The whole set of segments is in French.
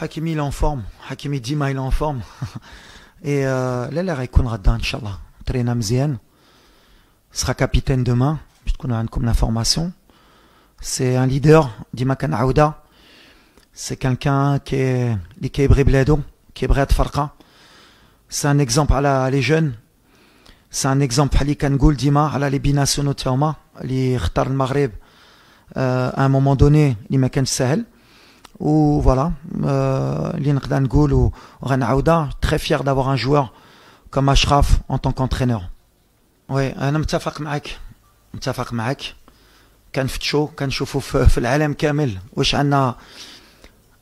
Hakimi, il est en forme. Hakimi Dima, il est en forme. Et euh, là, est y a un Inch'Allah. Traina sera capitaine demain, puisqu'on a une comme formation. C'est un leader, Dima aouda. C'est quelqu'un qui est l'Ikebri Bledo, l'Ikebri Farqa. C'est un exemple à les jeunes. C'est un exemple à l'Ikangoul, Dima, à les binationaux Théoma, les Khtar al euh, À un moment donné, l'Imakan Sahel ou voilà, euh, l'Inqdan Goul ou Ren Aouda, très fier d'avoir un joueur comme Ashraf en tant qu'entraîneur. ouais un homme tafak maak, tafak maak, kan ftcho, kan choufou euh, f'l'alem kamel, wesh anna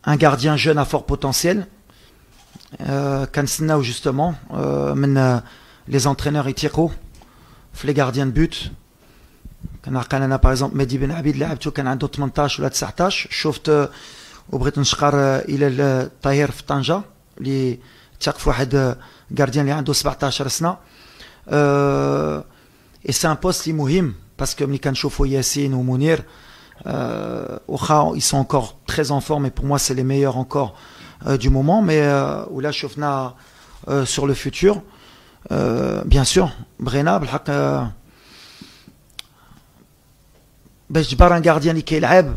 un gardien jeune à fort potentiel, euh, kan snaou justement, men les entraîneurs et tiro, les gardiens de but. Quand on a par exemple Mehdi Ben Abid, il a un autre montage ou un autre montage. وبغيت نشقر الى الطاهر في طنجه اللي واحد غارديان اللي عنده 17 سنه euh, ils sont encore très en forme et pour moi c'est les meilleurs encore euh, du moment mais euh, sur le futur bien sûr ben, un gardien la كيلعب